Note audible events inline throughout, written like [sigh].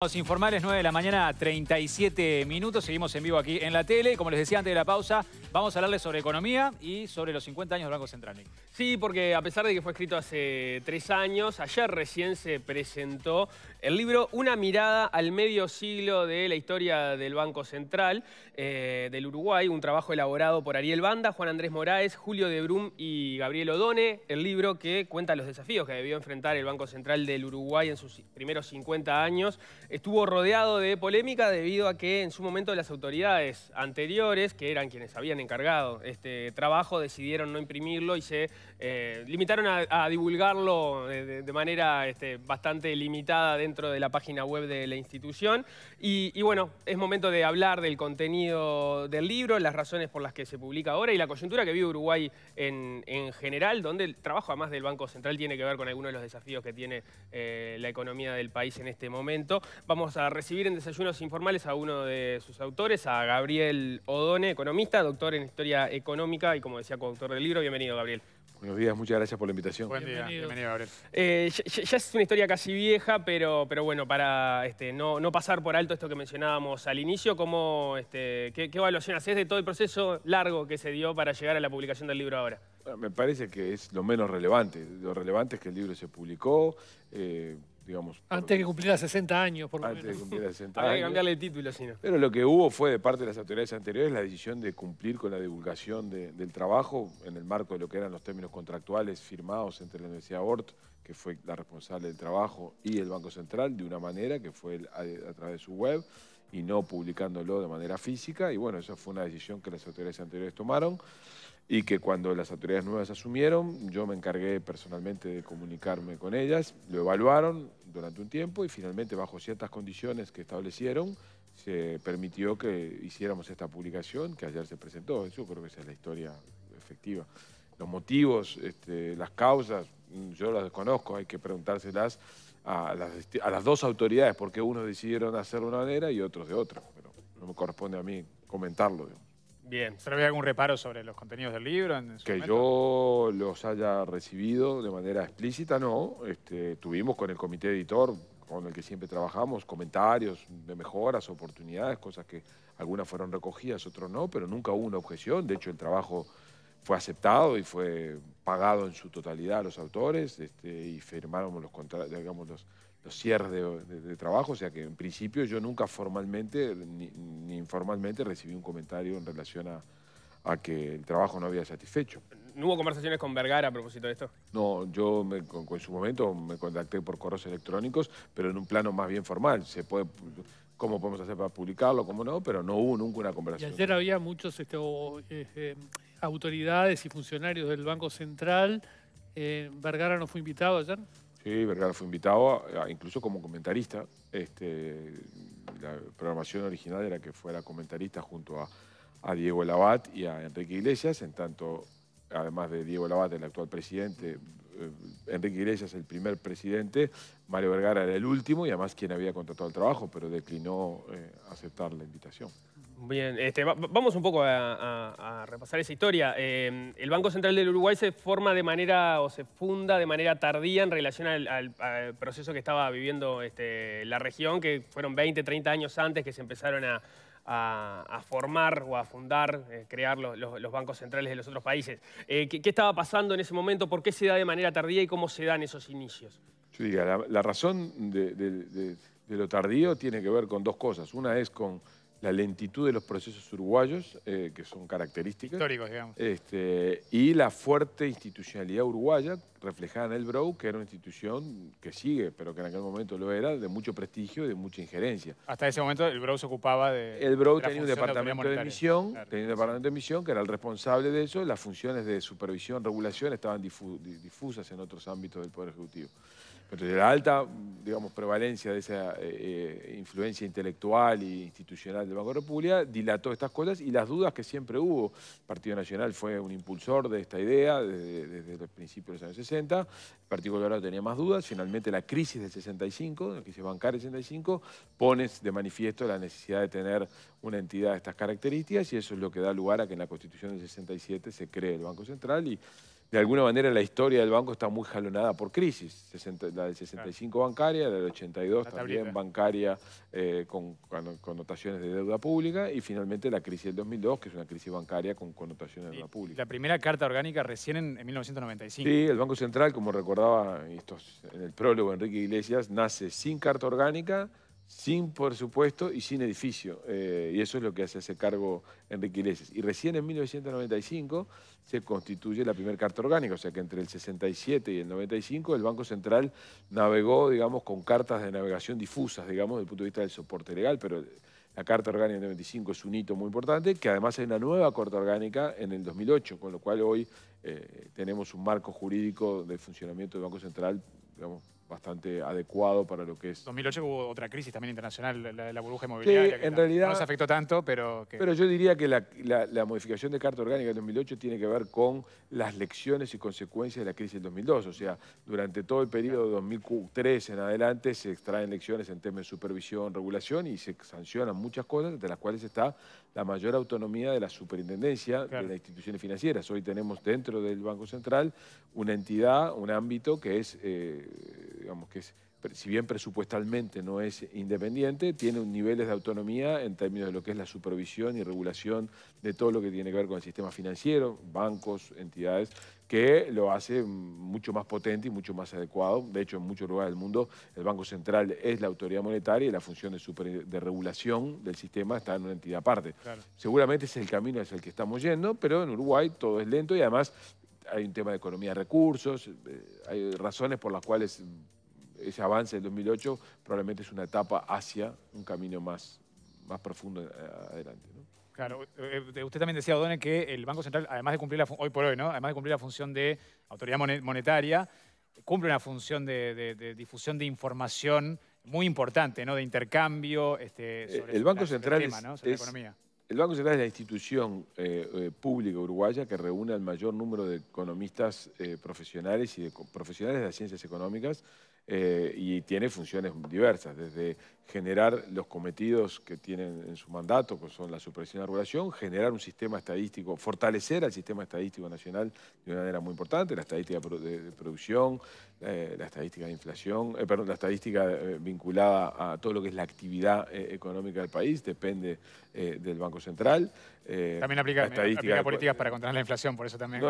Los informales 9 de la mañana, 37 minutos. Seguimos en vivo aquí en la tele. Como les decía antes de la pausa, vamos a hablarles sobre economía y sobre los 50 años del Banco Central. Sí, porque a pesar de que fue escrito hace tres años, ayer recién se presentó el libro Una mirada al medio siglo de la historia del Banco Central eh, del Uruguay, un trabajo elaborado por Ariel Banda, Juan Andrés Moraes, Julio de Brum y Gabriel Odone, el libro que cuenta los desafíos que debió enfrentar el Banco Central del Uruguay en sus primeros 50 años estuvo rodeado de polémica debido a que en su momento las autoridades anteriores, que eran quienes habían encargado este trabajo, decidieron no imprimirlo y se eh, limitaron a, divulgarlo eh, de, manera este, bastante limitada dentro de la página web de la institución. Y, bueno, es momento de hablar del contenido del libro, las razones por las que se publica ahora y la coyuntura que vive Uruguay en, general, donde el trabajo además del Banco Central tiene que ver con algunos de los desafíos que tiene eh, la economía del país en este momento. Vamos a recibir en Desayunos Informales a uno de sus autores, a Gabriel Odone, economista, doctor en Historia Económica y, como decía, coautor del libro. Bienvenido, Gabriel. Buenos días, muchas gracias por la invitación. Buen día, bienvenido, Gabriel. Eh, ya, es una historia casi vieja, pero, pero bueno, para este, no, pasar por alto esto que mencionábamos al inicio, este, qué, evaluación haces de todo el proceso largo que se dio para llegar a la publicación del libro ahora? me parece que es lo menos relevante. Lo relevante es que el libro se publicó, eh, antes de cumplir cumpliera 60 años, por lo menos. Antes de cumplir 60 años. Hay que cambiarle el título, si Pero lo que hubo fue, de parte de las autoridades anteriores, la decisión de cumplir con la divulgación del trabajo en el marco de lo que eran los términos contractuales firmados entre la Universidad Ort, que fue la responsable del trabajo, y el Banco Central, de una manera que fue a través de su web y no publicándolo de manera física. Y bueno, esa fue una decisión que las autoridades anteriores tomaron y que cuando las autoridades nuevas asumieron, yo me encargué personalmente de comunicarme con ellas, lo evaluaron durante un tiempo y finalmente bajo ciertas condiciones que establecieron, se permitió que hiciéramos esta publicación que ayer se presentó. Eso creo que esa es la historia efectiva. Los motivos, este, las causas, mm, yo las desconozco, hay que preguntárselas a las, dos autoridades, porque unos decidieron hacer de una manera y otros de otra. Pero no me corresponde a mí comentarlo. Bien, ¿pero había algún reparo sobre los contenidos del libro? que yo los haya recibido de manera explícita, no. Este, tuvimos con el comité editor, con el que siempre trabajamos, comentarios de mejoras, oportunidades, cosas que algunas fueron recogidas, otras no, pero nunca hubo una objeción. De hecho, el trabajo fue aceptado y fue pagado en su totalidad a los autores este, y firmamos los, digamos, los, los cierres de, trabajo, o sea que en principio yo nunca formalmente ni, informalmente recibí un comentario en relación a, que el trabajo no había satisfecho. ¿No hubo conversaciones con Vergara a propósito de esto? No, yo en su momento me contacté por correos electrónicos, pero en un plano más bien formal. Se puede, cómo podemos hacer para publicarlo, cómo no, pero no hubo nunca una conversación. Y ayer había muchos este, eh, eh, autoridades y funcionarios del Banco Central. Eh, ¿Vergara no fue invitado ayer? Sí, Vergara fue invitado, incluso como comentarista. Este, la programación original era que fuera comentarista junto a, Diego Labat y a Enrique Iglesias, en tanto, además de Diego Labat, el actual presidente, eh, Enrique Iglesias el primer presidente, Mario Vergara era el último y además quien había contratado el trabajo, pero declinó eh, aceptar la invitación. Bien, este, vamos un poco a, repasar esa historia. Em, el Banco Central del Uruguay se forma de manera o se funda de manera tardía en relación al, proceso que estaba viviendo este, la región, que fueron 20, 30 años antes que se empezaron a, formar o a fundar, eh, crear los, bancos centrales de los otros países. Eh, ¿qué, estaba pasando en ese momento? ¿Por qué se da de manera tardía y cómo se dan esos inicios? la, razón de, lo tardío tiene que ver con dos cosas. Una es con la lentitud de los procesos uruguayos, eh, que son características. Históricos, digamos. Este, y la fuerte institucionalidad uruguaya, reflejada en el BROW, que era una institución que sigue, pero que en aquel momento lo era, de mucho prestigio y de mucha injerencia. Hasta ese momento el BROW se ocupaba de... El BROW tenía un departamento de, misión, emisión, tenía departamento de que era el responsable de eso, las funciones de supervisión, regulación estaban difusas en otros ámbitos del Poder Ejecutivo. Pero de la alta digamos, prevalencia de esa eh, eh, influencia intelectual e institucional del Banco de República, dilató estas cosas y las dudas que siempre hubo. El Partido Nacional fue un impulsor de esta idea desde, desde los principios de los años 60, el Partido Colorado tenía más dudas, finalmente la crisis del 65, la crisis bancaria del 65, pone de manifiesto la necesidad de tener una entidad de estas características y eso es lo que da lugar a que en la Constitución del 67 se cree el Banco Central y de alguna manera la historia del banco está muy jalonada por crisis. la del 65 bancaria, la del 82 también bancaria eh, con, connotaciones de deuda pública y finalmente la crisis del 2002, que es una crisis bancaria con connotaciones de deuda pública. La primera carta orgánica recién en, 1995. Sí, el Banco Central, como recordaba en el prólogo Enrique Iglesias, nace sin carta orgánica, sin por supuesto y sin edificio. Eh, y eso es lo que hace ese cargo Enrique Iglesias. Y recién en 1995 se constituye la primera carta orgánica, o sea que entre el 67 y el 95 el Banco Central navegó, digamos, con cartas de navegación difusas, digamos, desde el punto de vista del soporte legal, pero la carta orgánica del 95 es un hito muy importante, que además hay una nueva carta orgánica en el 2008, con lo cual hoy eh, tenemos un marco jurídico de funcionamiento del Banco Central, digamos, bastante adecuado para lo que es... 2008 hubo otra crisis también internacional, la, la burbuja inmobiliaria, que, en realidad, no nos afectó tanto, pero... Pero yo diría que la, modificación de Carta Orgánica del 2008 tiene que ver con las lecciones y consecuencias de la crisis del 2002. O sea, durante todo el periodo de 2003 en adelante se extraen lecciones en temas de supervisión, regulación y se sancionan muchas cosas, de las cuales está la mayor autonomía de la superintendencia de las instituciones financieras. Hoy tenemos dentro del Banco Central una entidad, un ámbito que es... Eh, digamos que si bien presupuestalmente no es independiente, tiene niveles de autonomía en términos de lo que es la supervisión y regulación de todo lo que tiene que ver con el sistema financiero, bancos, entidades, que lo hace mucho más potente y mucho más adecuado. De hecho, en muchos lugares del mundo el Banco Central es la autoridad monetaria y la función de, regulación del sistema está en una entidad aparte. Seguramente ese es el camino hacia el que estamos yendo, pero en Uruguay todo es lento y además hay un tema de economía de recursos, eh, hay razones por las cuales mm, ese avance del 2008 probablemente es una etapa hacia un camino más, más profundo eh, adelante. Claro, eh, usted también decía, Odone, que el Banco Central, además de cumplir la hoy por hoy, ¿no? Además de cumplir la función de autoridad monetaria, cumple una función de, difusión de información muy importante, ¿no? De intercambio, este, sobre el Banco tema, sobre la economía. El Banco Central es la institución eh, eh, pública uruguaya que reúne al mayor número de economistas eh, profesionales y de profesionales de las ciencias económicas y tiene funciones diversas, desde generar los cometidos que tienen en su mandato, que son la supresión de la regulación, generar un sistema estadístico, fortalecer al sistema estadístico nacional de una manera muy importante, la estadística de producción, la estadística de inflación, perdón, la estadística vinculada a todo lo que es la actividad económica del país, depende eh, del Banco Central. Eh, también aplica, aplica políticas para controlar la inflación, por eso también.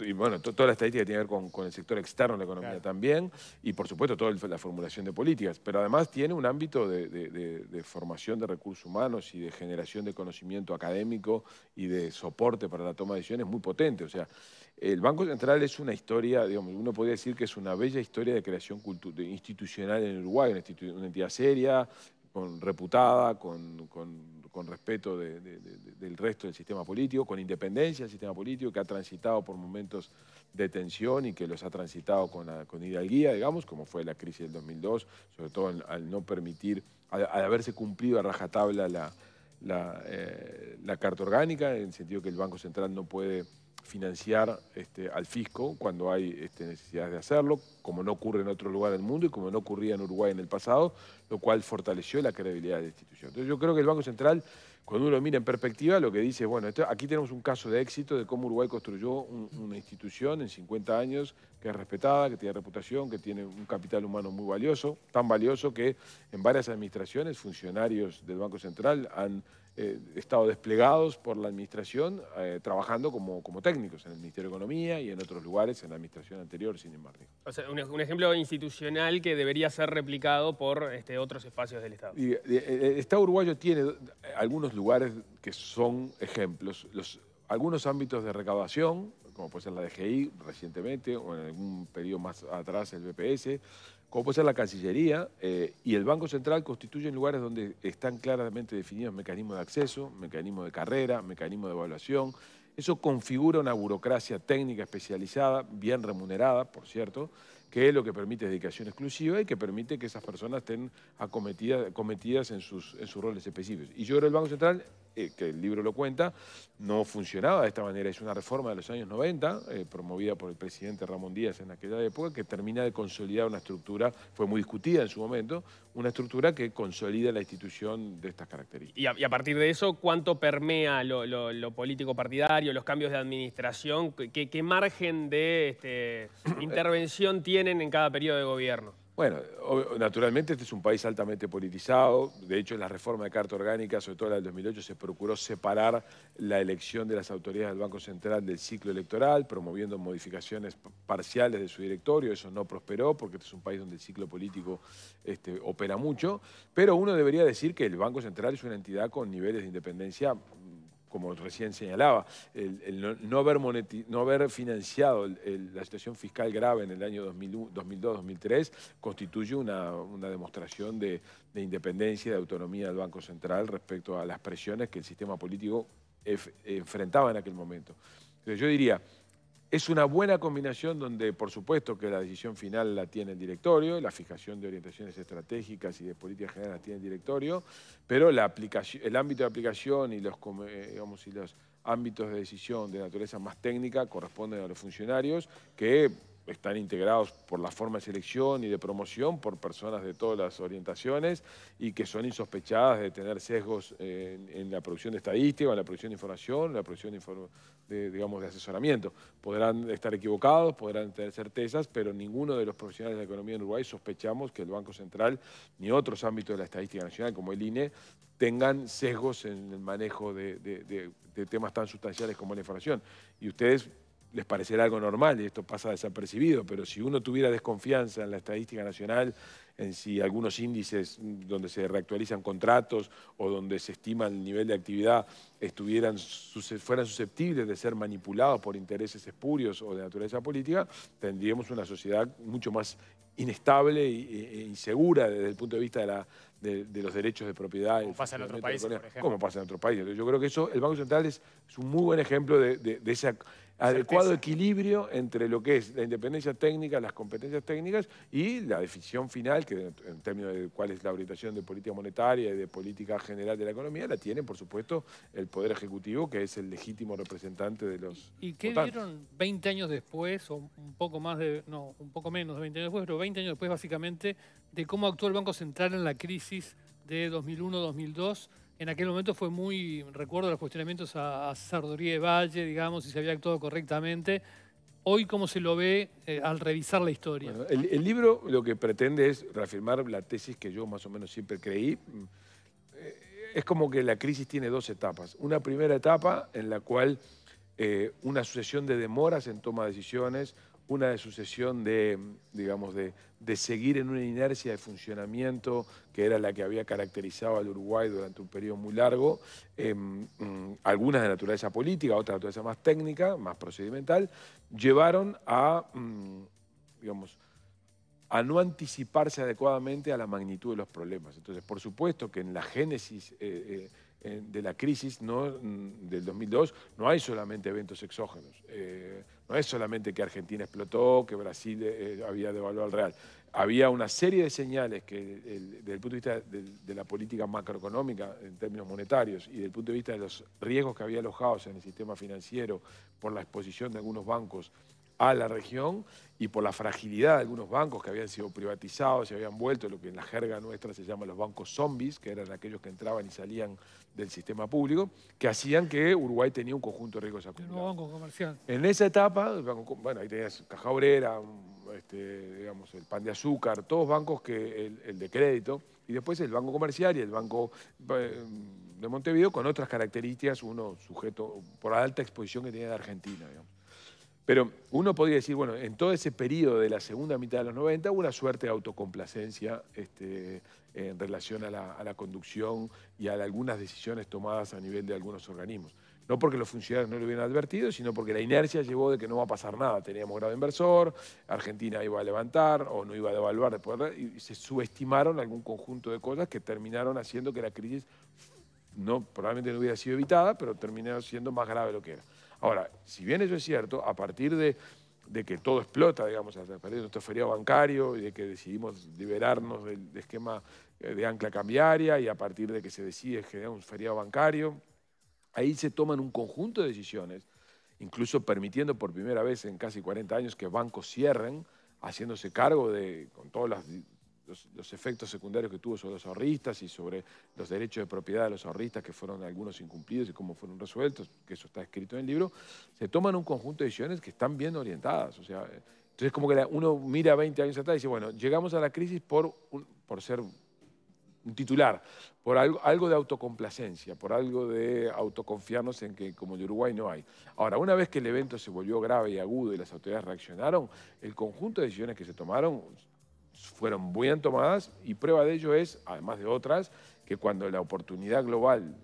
y bueno, toda la estadística tiene que ver con, con el sector externo de la economía también, y por supuesto toda la formulación de políticas, pero además tiene un ámbito de, de, formación de recursos humanos y de generación de conocimiento académico y de soporte para la toma de decisiones muy potente. O sea, el Banco Central es una historia, digamos, uno podría decir que es una bella historia de creación institucional en Uruguay, una, una entidad seria, con, reputada, con, con con respeto del resto del sistema político, con independencia del sistema político, que ha transitado por momentos de tensión y que los ha transitado con, la, con hidalguía, digamos, como fue la crisis del 2002, sobre todo al no permitir, al, haberse cumplido a rajatabla la, eh, la carta orgánica, en el sentido que el Banco Central no puede financiar este, al fisco cuando hay este, necesidades de hacerlo, como no ocurre en otro lugar del mundo y como no ocurría en Uruguay en el pasado, lo cual fortaleció la credibilidad de la institución. Entonces yo creo que el Banco Central, cuando uno mira en perspectiva, lo que dice, es, bueno, aquí tenemos un caso de éxito de cómo Uruguay construyó una institución en 50 años que es respetada, que tiene reputación, que tiene un capital humano muy valioso, tan valioso que en varias administraciones funcionarios del Banco Central han eh, estado desplegados por la administración eh, trabajando como, como técnicos en el Ministerio de Economía y en otros lugares en la administración anterior, sin embargo. O sea, un, ejemplo institucional que debería ser replicado por este, otros espacios del Estado. Eh, eh, el Estado uruguayo tiene algunos lugares que son ejemplos, los, algunos ámbitos de recaudación, como puede ser la DGI recientemente o en algún periodo más atrás el BPS, como puede ser la Cancillería eh, y el Banco Central constituyen lugares donde están claramente definidos mecanismos de acceso, mecanismos de carrera, mecanismos de evaluación. Eso configura una burocracia técnica especializada, bien remunerada, por cierto, que es lo que permite dedicación exclusiva y que permite que esas personas estén acometidas, en, sus, en sus roles específicos. Y yo creo que el Banco Central eh, que el libro lo cuenta, no funcionaba de esta manera. Es una reforma de los años 90, eh, promovida por el presidente Ramón Díaz en aquella época, que termina de consolidar una estructura, fue muy discutida en su momento, una estructura que consolida la institución de estas características. Y a, partir de eso, ¿cuánto permea lo, político partidario, los cambios de administración? ¿Qué, margen de este, [clears throat] intervención tienen en cada periodo de gobierno? Bueno, naturalmente este es un país altamente politizado. De hecho, en la reforma de Carta Orgánica, sobre todo la del 2008, se procuró separar la elección de las autoridades del Banco Central del ciclo electoral, promoviendo modificaciones parciales de su directorio. Eso no prosperó porque este es un país donde el ciclo político este, opera mucho. Pero uno debería decir que el Banco Central es una entidad con niveles de independencia como recién señalaba, el, no, haber financiado la situación fiscal grave en el año 2002-2003 constituye una, demostración de, independencia, de autonomía del Banco Central respecto a las presiones que el sistema político enfrentaba en aquel momento. yo diría, es una buena combinación donde, por supuesto, que la decisión final la tiene el directorio, la fijación de orientaciones estratégicas y de políticas generales la tiene el directorio, pero el ámbito de aplicación y los, eh, y los ámbitos de decisión de naturaleza más técnica corresponden a los funcionarios que están integrados por la forma de selección y de promoción por personas de todas las orientaciones y que son insospechadas de tener sesgos en, la producción de estadística, en la producción de información, en la producción de, digamos, de asesoramiento. Podrán estar equivocados, podrán tener certezas, pero ninguno de los profesionales de la economía en Uruguay sospechamos que el Banco Central ni otros ámbitos de la estadística nacional como el INE tengan sesgos en el manejo de, temas tan sustanciales como la información. Y ustedes les parecerá algo normal y esto pasa desapercibido, pero si uno tuviera desconfianza en la estadística nacional, en si algunos índices donde se reactualizan contratos o donde se estima el nivel de actividad estuvieran, fueran susceptibles de ser manipulados por intereses espurios o de naturaleza política, tendríamos una sociedad mucho más inestable e, e insegura desde el punto de vista de, la, de, los derechos de propiedad. Como pasa en otros países, por ejemplo. Como pasa en Yo creo que eso, el Banco Central es, un muy buen ejemplo de, de esa adecuado equilibrio entre lo que es la independencia técnica, las competencias técnicas y la decisión final, que en términos de cuál es la orientación de política monetaria y de política general de la economía, la tiene, por supuesto, el Poder Ejecutivo, que es el legítimo representante de los ¿Y qué vieron 20 años después, o un poco más de, no, un poco menos de 20 años después, pero 20 años después básicamente, de cómo actuó el Banco Central en la crisis de 2001-2002? en aquel momento fue muy, recuerdo los cuestionamientos a, a César Valle, digamos, si se había actuado correctamente. Hoy, ¿cómo se lo ve eh, al revisar la historia? el, libro lo que pretende es reafirmar la tesis que yo más o menos siempre creí. Eh, es como que la crisis tiene dos etapas. Una primera etapa en la cual eh, una sucesión de demoras en toma de decisiones, una sucesión de, digamos, de, seguir en una inercia de funcionamiento que era la que había caracterizado al Uruguay durante un periodo muy largo, em, mm, algunas de naturaleza política, otras de naturaleza más técnica, más procedimental, llevaron a, mm, digamos, a no anticiparse adecuadamente a la magnitud de los problemas. Entonces, por supuesto que en la génesis... Eh, eh, de la crisis ¿no? Mm, del 2002 no hay solamente eventos exógenos. Eh, no es solamente que Argentina explotó, que Brasil eh, eh, había devaluado al real. Había una serie de señales que, desde el punto de vista de, de, la política macroeconómica, en términos monetarios, y desde el punto de vista de los riesgos que había alojados en el sistema financiero por la exposición de algunos bancos a la región y por la fragilidad de algunos bancos que habían sido privatizados, se habían vuelto lo que en la jerga nuestra se llama los bancos zombies, que eran aquellos que entraban y salían del sistema público, que hacían que Uruguay tenía un conjunto de riesgos acumulados. banco comercial. En esa etapa, bueno, ahí tenías Caja Obrera, este, digamos, el Pan de Azúcar, todos bancos que el, el, de crédito, y después el Banco Comercial y el Banco em, de Montevideo con otras características, uno sujeto por la alta exposición que tenía de Argentina. Digamos. Pero uno podría decir, bueno, en todo ese periodo de la segunda mitad de los 90 hubo una suerte de autocomplacencia este, en relación a la, conducción y a algunas decisiones tomadas a nivel de algunos organismos. No porque los funcionarios no lo hubieran advertido, sino porque la inercia llevó de que no va a pasar nada. Teníamos grado inversor, Argentina iba a levantar o no iba a devaluar, después, y se subestimaron algún conjunto de cosas que terminaron haciendo que la crisis no, probablemente no hubiera sido evitada, pero terminó siendo más grave lo que era. Ahora, si bien eso es cierto, a partir de, que todo explota, digamos, a partir de nuestro feriado bancario y de que decidimos liberarnos del esquema eh, de ancla cambiaria y a partir de que se decide generar un feriado bancario, ahí se toman un conjunto de decisiones, incluso permitiendo por primera vez en casi 40 años que bancos cierren, haciéndose cargo de, con todas las los, efectos secundarios que tuvo sobre los ahorristas y sobre los derechos de propiedad de los ahorristas que fueron algunos incumplidos y cómo fueron resueltos, que eso está escrito en el libro, se toman un conjunto de decisiones que están bien orientadas. O sea, entonces como que uno mira 20 años atrás y dice, bueno, llegamos a la crisis por, por ser un titular, por algo, algo de autocomplacencia, por algo de autoconfiarnos en que como en Uruguay no hay. Ahora, una vez que el evento se volvió grave y agudo y las autoridades reaccionaron, el conjunto de decisiones que se tomaron fueron muy bien tomadas y prueba de ello es, además de otras, que cuando la oportunidad global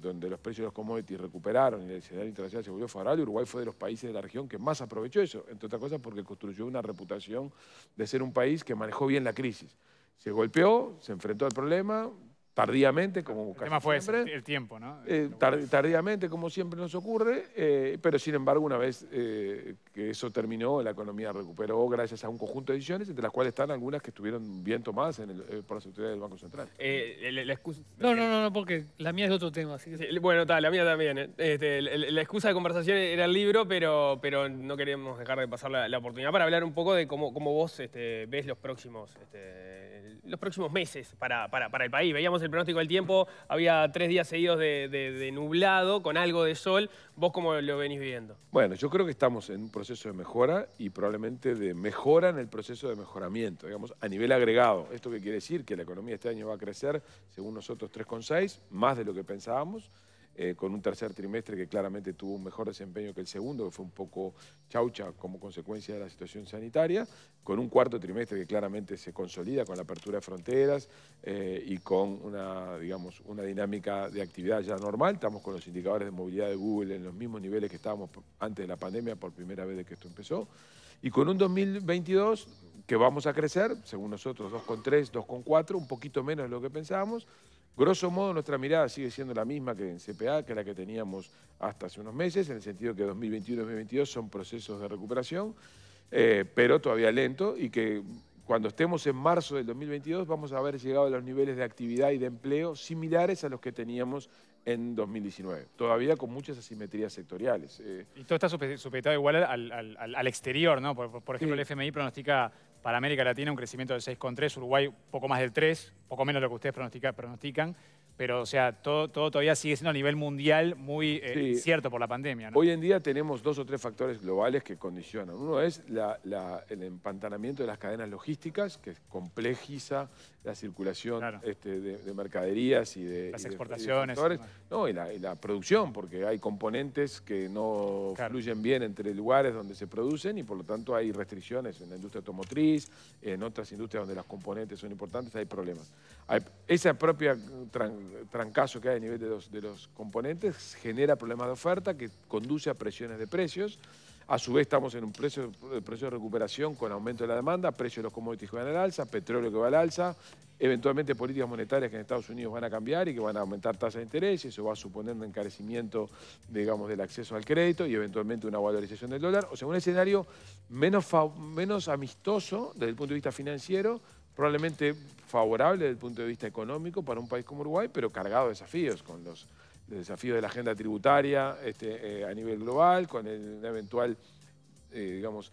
donde los precios de los commodities recuperaron y el escenario internacional se volvió favorable, Uruguay fue de los países de la región que más aprovechó eso, entre otras cosas porque construyó una reputación de ser un país que manejó bien la crisis. Se golpeó, se enfrentó al problema, tardíamente, como casi siempre. el tiempo, ¿no? Eh, tardíamente, como siempre nos ocurre, eh, pero sin embargo, una vez eh, que eso terminó, la economía recuperó gracias a un conjunto de decisiones, entre las cuales están algunas que estuvieron bien tomadas por las autoridades del Banco Central. La, No, no, no, porque la mía es otro tema. bueno, tal, la mía también. Este, la, excusa de conversación era el libro, pero, pero no queríamos dejar de pasar la, oportunidad para hablar un poco de cómo, cómo vos este, ves los próximos... Este, los próximos meses para, el país. Veíamos el pronóstico del tiempo, había tres días seguidos de, nublado con algo de sol. ¿Vos cómo lo venís viendo? Bueno, yo creo que estamos en un proceso de mejora y probablemente de mejora en el proceso de mejoramiento, digamos, a nivel agregado. ¿Esto qué quiere decir? Que la economía este año va a crecer, según nosotros, 3,6, más de lo que pensábamos. Eh, con un tercer trimestre que claramente tuvo un mejor desempeño que el segundo, que fue un poco chaucha como consecuencia de la situación sanitaria, con un cuarto trimestre que claramente se consolida con la apertura de fronteras eh, y con una, digamos, una dinámica de actividad ya normal. Estamos con los indicadores de movilidad de Google en los mismos niveles que estábamos antes de la pandemia por primera vez de que esto empezó. Y con un 2022 que vamos a crecer, según nosotros, 2,3, 2,4, un poquito menos de lo que pensábamos, Grosso modo, nuestra mirada sigue siendo la misma que en CPA, que la que teníamos hasta hace unos meses, en el sentido que 2021 2022 son procesos de recuperación, eh, pero todavía lento y que cuando estemos en marzo del 2022 vamos a haber llegado a los niveles de actividad y de empleo similares a los que teníamos en 2019, todavía con muchas asimetrías sectoriales. Eh. y todo está sujetado igual al, exterior, ¿no? Por, ejemplo, el FMI pronostica para América Latina un crecimiento del 6,3, Uruguay poco más del 3, poco menos de lo que ustedes pronostican pero o sea, todo, todavía sigue siendo a nivel mundial muy eh, cierto por la pandemia. Hoy en día tenemos dos o tres factores globales que condicionan. Uno es el empantanamiento de las cadenas logísticas, que complejiza la circulación este, de, mercaderías y de... Las exportaciones. no, y la, producción, porque hay componentes que no fluyen bien entre lugares donde se producen y por lo tanto hay restricciones en la industria automotriz, en otras industrias donde las componentes son importantes, hay problemas ese propio eh, trancazo que hay a nivel de los, componentes genera problemas de oferta que conduce a presiones de precios. A su vez estamos en un precio, eh, precio de recuperación con aumento de la demanda, precios de los commodities que van al alza, petróleo que va al alza, eventualmente políticas monetarias que en Estados Unidos van a cambiar y que van a aumentar tasas de interés, y eso va a suponer un encarecimiento, digamos, del acceso al crédito y eventualmente una valorización del dólar. O sea, un escenario menos, menos amistoso desde el punto de vista financiero probablemente favorable desde el punto de vista económico para un país como Uruguay, pero cargado de desafíos, con los desafíos de la agenda tributaria este, eh, a nivel global, con el, eventual, eh, digamos,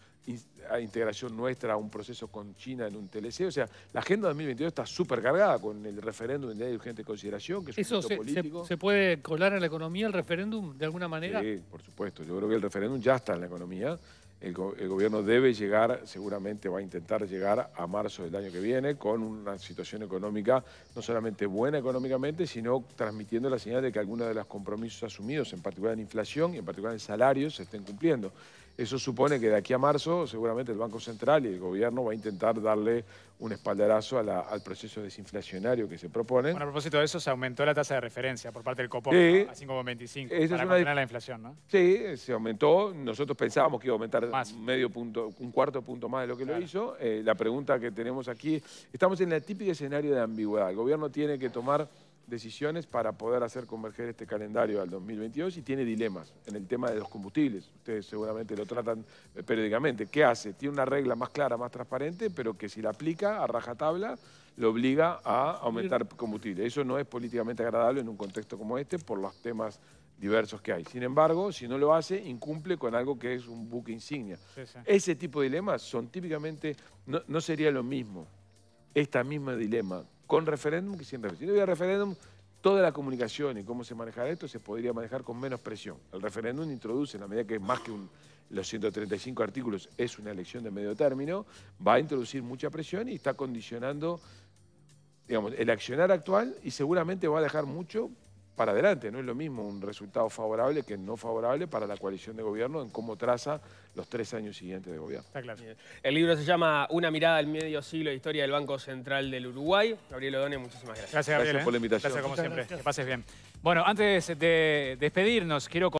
integración nuestra a un proceso con China en un TLC. O sea, la agenda 2022 está súper cargada con el referéndum de urgente consideración, que es un se, político. Se, puede colar en la economía el referéndum de alguna manera? Sí, por supuesto. Yo creo que el referéndum ya está en la economía. El, gobierno debe llegar, seguramente va a intentar llegar a marzo del año que viene con una situación económica no solamente buena económicamente, sino transmitiendo la señal de que algunos de los compromisos asumidos, en particular en inflación y en particular en salarios, se estén cumpliendo. Eso supone que de aquí a marzo seguramente el Banco Central y el gobierno va a intentar darle un espaldarazo al proceso desinflacionario que se propone. Bueno, a propósito de eso, se aumentó la tasa de referencia por parte del COPOM a 5,25 para la inflación, ¿no? Sí, se aumentó. Nosotros pensábamos que iba a aumentar medio punto, un cuarto punto más de lo que lo hizo. Eh, la pregunta que tenemos aquí, estamos en el típico escenario de ambigüedad. El gobierno tiene que tomar decisiones para poder hacer converger este calendario al 2022 y tiene dilemas en el tema de los combustibles. Ustedes seguramente lo tratan eh, periódicamente. ¿Qué hace? Tiene una regla más clara, más transparente, pero que si la aplica a rajatabla lo obliga a aumentar combustible. Eso no es políticamente agradable en un contexto como este por los temas diversos que hay. Sin embargo, si no lo hace, incumple con algo que es un buque insignia. Ese tipo de dilemas son típicamente, no, sería lo mismo, Esta misma dilema con referéndum que siempre... Si no hubiera referéndum, toda la comunicación y cómo se manejará esto se podría manejar con menos presión. El referéndum introduce, en la medida que más que los 135 artículos, es una elección de medio término, va a introducir mucha presión y está condicionando digamos, el accionar actual y seguramente va a dejar mucho para adelante. No es lo mismo un resultado favorable que no favorable para la coalición de gobierno en cómo traza los tres años siguientes de gobierno. Está claro. El libro se llama Una mirada al medio siglo de historia del Banco Central del Uruguay. Gabriel Odone, muchísimas gracias. Gracias, Gracias por la ¿eh? invitación. Gracias, como siempre. Que pases bien. Bueno, antes de despedirnos, quiero...